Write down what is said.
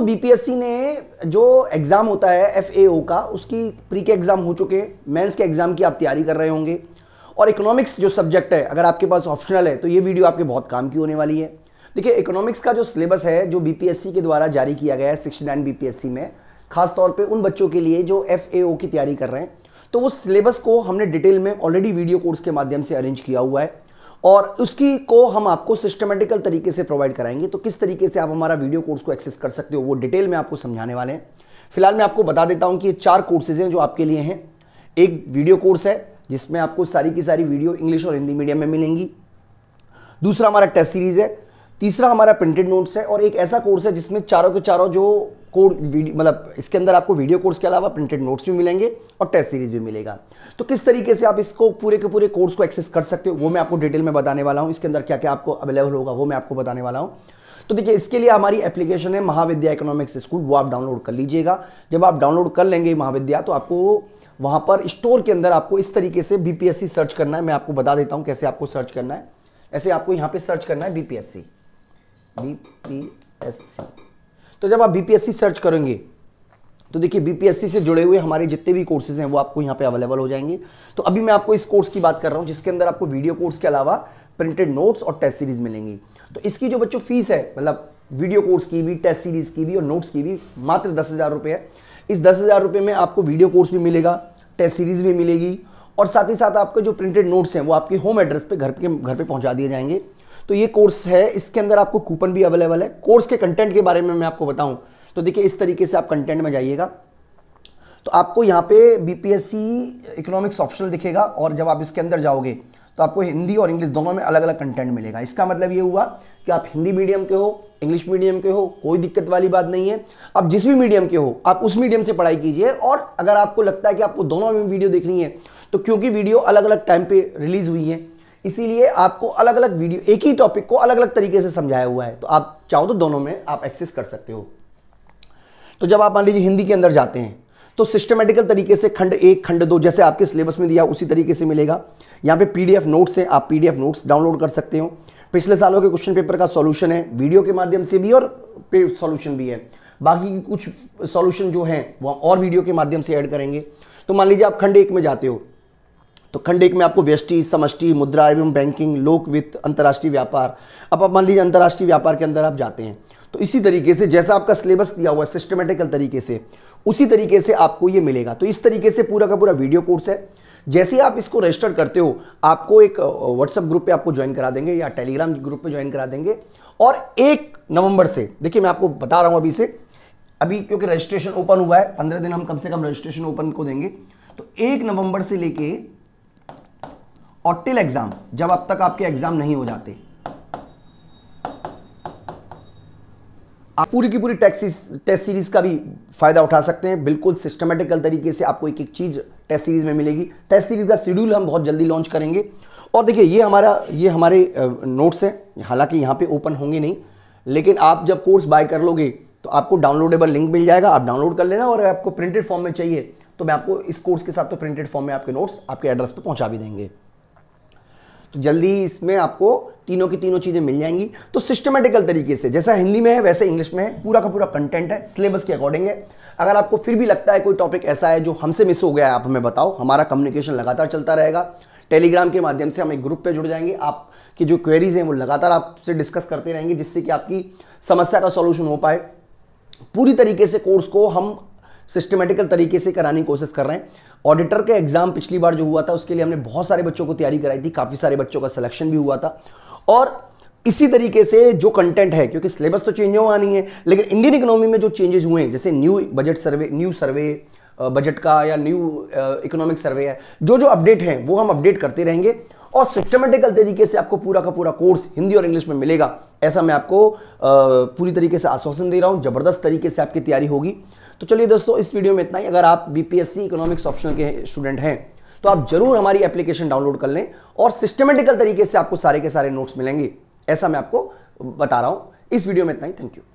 दोस्तों बीपीएससी ने जो एग्ज़ाम होता है एफएओ का उसकी प्री के एग्ज़ाम हो चुके हैं मेंस के एग्ज़ाम की आप तैयारी कर रहे होंगे और इकोनॉमिक्स जो सब्जेक्ट है अगर आपके पास ऑप्शनल है तो ये वीडियो आपके बहुत काम की होने वाली है देखिए इकोनॉमिक्स का जो सिलेबस है जो बीपीएससी के द्वारा जारी किया गया है सिक्सटी नाइन में खासतौर पर उन बच्चों के लिए जो एफ की तैयारी कर रहे हैं तो उस सिलेबस को हमने डिटेल में ऑलरेडी वीडियो कोर्स के माध्यम से अरेंज किया हुआ है और उसकी को हम आपको सिस्टमेटिकल तरीके से प्रोवाइड कराएंगे तो किस तरीके से आप हमारा वीडियो कोर्स को एक्सेस कर सकते हो वो डिटेल में आपको समझाने वाले हैं फिलहाल मैं आपको बता देता हूँ कि ये चार कोर्सेज हैं जो आपके लिए हैं एक वीडियो कोर्स है जिसमें आपको सारी की सारी वीडियो इंग्लिश और हिंदी मीडियम में मिलेंगी दूसरा हमारा टेस्ट सीरीज़ है तीसरा हमारा प्रिंटेड नोट्स है और एक ऐसा कोर्स है जिसमें चारों के चारों जो कोड मतलब इसके अंदर आपको वीडियो कोर्स के अलावा प्रिंटेड नोट्स भी मिलेंगे और टेस्ट सीरीज भी मिलेगा तो किस तरीके से आप इसको पूरे के पूरे कोर्स को एक्सेस कर सकते हो वो मैं आपको डिटेल में बताने वाला हूँ इसके अंदर क्या क्या आपको अवेलेबल होगा वो मैं आपको बताने वाला हूँ तो देखिए इसके लिए हमारी एप्लीकेशन है महाविद्या इकोनॉमिक्स स्कूल वो आप डाउनलोड कर लीजिएगा जब आप डाउनलोड कर लेंगे महाविद्या तो आपको वहाँ पर स्टोर के अंदर आपको इस तरीके से बीपीएससी सर्च करना है मैं आपको बता देता हूँ कैसे आपको सर्च करना है ऐसे आपको यहाँ पे सर्च करना है बीपीएससी बीपीएससी तो जब आप बीपीएससी सर्च करेंगे तो देखिए बीपीएससी से जुड़े हुए हमारे जितने भी कोर्सेज हैं वो आपको यहाँ पे अवेलेबल हो जाएंगे तो अभी मैं आपको इस कोर्स की बात कर रहा हूँ जिसके अंदर आपको वीडियो कोर्स के अलावा प्रिंटेड नोट्स और टेस्ट सीरीज मिलेंगी तो इसकी जो बच्चों फीस है मतलब वीडियो कोर्स की भी टेस्ट सीरीज की भी और नोट्स की भी मात्र दस हज़ार रुपये है इस दस हज़ार रुपये में आपको वीडियो कोर्स भी मिलेगा टेस्ट सीरीज भी मिलेगी और साथ ही साथ आपके जो प्रिंटेड नोट्स हैं वो आपके होम एड्रेस पे घर के घर पे पहुंचा दिए जाएंगे तो ये कोर्स है इसके अंदर आपको कूपन भी अवेलेबल है कोर्स के कंटेंट के बारे में मैं आपको बताऊं तो देखिए इस तरीके से आप कंटेंट में जाइएगा तो आपको यहाँ पे बीपीएससी इकोनॉमिक्स ऑप्शनल दिखेगा और जब आप इसके अंदर जाओगे तो आपको हिंदी और इंग्लिश दोनों में अलग अलग कंटेंट मिलेगा इसका मतलब ये हुआ कि आप हिंदी मीडियम के हो इंग्लिश मीडियम के हो कोई दिक्कत वाली बात नहीं है आप जिस भी मीडियम के हो आप उस मीडियम से पढ़ाई कीजिए और अगर आपको लगता है कि आपको दोनों में वीडियो देखनी है तो क्योंकि वीडियो अलग अलग टाइम पर रिलीज़ हुई है इसीलिए आपको अलग अलग वीडियो एक ही टॉपिक को अलग अलग तरीके से समझाया हुआ है तो आप चाहो तो दोनों में आप एक्सेस कर सकते हो तो जब आप मान लीजिए हिंदी के अंदर जाते हैं तो सिस्टमेटिकल तरीके से खंड एक खंड दो जैसे आपके सिलेबस में दिया उसी तरीके से मिलेगा यहाँ पे पीडीएफ नोट्स है आप पीडीएफ नोट्स डाउनलोड कर सकते हो पिछले सालों के क्वेश्चन पेपर का सॉल्यूशन है वीडियो के माध्यम से भी और सॉल्यूशन भी है बाकी कुछ सॉल्यूशन जो हैं वो और वीडियो के माध्यम से ऐड करेंगे तो मान लीजिए आप खंड एक में जाते हो तो खंड एक में आपको व्यष्टि समष्टि मुद्रा एवं बैंकिंग लोक वित्त अंतर्राष्ट्रीय व्यापार अब आप मान लीजिए अंतर्राष्ट्रीय व्यापार के अंदर आप जाते हैं तो इसी तरीके से जैसा आपका सिलेबस दिया हुआ है सिस्टमेटिकल तरीके से उसी तरीके से आपको ये मिलेगा तो इस तरीके से पूरा का पूरा वीडियो कोर्स है जैसे आप इसको रजिस्टर करते हो आपको एक व्हाट्सअप ग्रुप पे आपको ज्वाइन करा देंगे या टेलीग्राम ग्रुप पे ज्वाइन करा देंगे और एक नवंबर से देखिए मैं आपको बता रहा हूँ अभी से अभी क्योंकि रजिस्ट्रेशन ओपन हुआ है पंद्रह दिन हम कम से कम रजिस्ट्रेशन ओपन को देंगे तो एक नवंबर से लेके और टिल एग्जाम जब अब तक आपके एग्जाम नहीं हो जाते आप पूरी की पूरी टेस्ट टेस्ट सीरीज का भी फायदा उठा सकते हैं बिल्कुल सिस्टमेटिकल तरीके से आपको एक एक चीज टेस्ट सीरीज में मिलेगी टेस्ट सीरीज का शेड्यूल हम बहुत जल्दी लॉन्च करेंगे और देखिए ये हमारा ये हमारे नोट्स हैं हालांकि यहाँ पे ओपन होंगे नहीं लेकिन आप जब कोर्स बाय कर लोगे तो आपको डाउनलोडेबल लिंक मिल जाएगा आप डाउनलोड कर लेना और आपको प्रिंटेड फॉर्म में चाहिए तो मैं आपको इस कोर्स के साथ तो प्रिंटेड फॉर्म में आपके नोट्स आपके एड्रेस पर पहुँचा भी देंगे तो जल्दी इसमें आपको तीनों की तीनों चीज़ें मिल जाएंगी तो सिस्टमेटिकल तरीके से जैसा हिंदी में है वैसे इंग्लिश में है पूरा का पूरा कंटेंट है सिलेबस के अकॉर्डिंग है अगर आपको फिर भी लगता है कोई टॉपिक ऐसा है जो हमसे मिस हो गया है आप हमें बताओ हमारा कम्युनिकेशन लगातार चलता रहेगा टेलीग्राम के माध्यम से हम एक ग्रुप पे जुड़ जाएंगे आपकी जो क्वेरीज हैं वो लगातार आपसे डिस्कस करते रहेंगे जिससे कि आपकी समस्या का सॉल्यूशन हो पाए पूरी तरीके से कोर्स को हम सिस्टमेटिकल तरीके से कराने की कोशिश कर रहे हैं ऑडिटर के एग्ज़ाम पिछली बार जो हुआ था उसके लिए हमने बहुत सारे बच्चों को तैयारी कराई थी काफ़ी सारे बच्चों का सिलेक्शन भी हुआ था और इसी तरीके से जो कंटेंट है क्योंकि सिलेबस तो चेंज हुआ नहीं है लेकिन इंडियन इकोनॉमी में जो चेंजेस हुए हैं जैसे new budget survey new survey budget का या न्यू इकोनॉमिक सर्वे है जो जो अपडेट हैं वो हम अपडेट करते रहेंगे और सिस्टमेटिकल तरीके से आपको पूरा का पूरा कोर्स हिंदी और इंग्लिश में मिलेगा ऐसा मैं आपको पूरी तरीके से आश्वासन दे रहा हूँ ज़बरदस्त तरीके से आपकी तैयारी होगी तो चलिए दोस्तों इस वीडियो में इतना ही अगर आप बीपीएससी इकोनॉमिक्स ऑप्शनल के स्टूडेंट हैं तो आप जरूर हमारी एप्लीकेशन डाउनलोड कर लें और सिस्टमेटिकल तरीके से आपको सारे के सारे नोट्स मिलेंगे ऐसा मैं आपको बता रहा हूं इस वीडियो में इतना ही थैंक यू